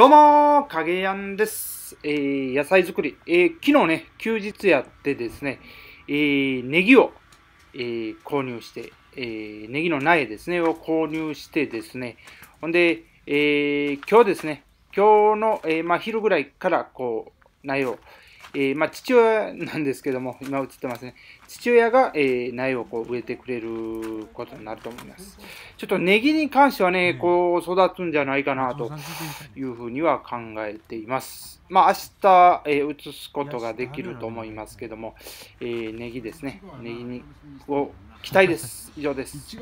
どうも影やんです。えー、野菜作り、えー、昨日ね、休日やってですね、えー、ネギを、え購入して、えネギの苗ですね、を購入してですね、ほんで、え今日ですね、今日の、えまあ、昼ぐらいから、こう、苗を、えー、まあ、父親なんですけども、今映ってますね。父親が、えー、苗をこう植えてくれることになると思います。ちょっとネギに関してはね、こう育つんじゃないかなというふうには考えています。まあ、明日、えー、移すことができると思いますけども、えー、ネギですね。ネギにを期待です。以上です。